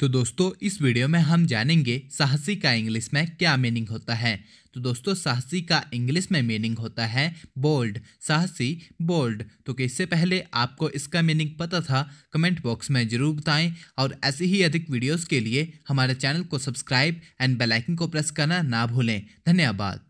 तो दोस्तों इस वीडियो में हम जानेंगे साहसी का इंग्लिश में क्या मीनिंग होता है तो दोस्तों साहसी का इंग्लिश में मीनिंग होता है बोल्ड साहसी बोल्ड तो इससे पहले आपको इसका मीनिंग पता था कमेंट बॉक्स में ज़रूर बताएं और ऐसे ही अधिक वीडियोस के लिए हमारे चैनल को सब्सक्राइब एंड बेलाइकन को प्रेस करना ना भूलें धन्यवाद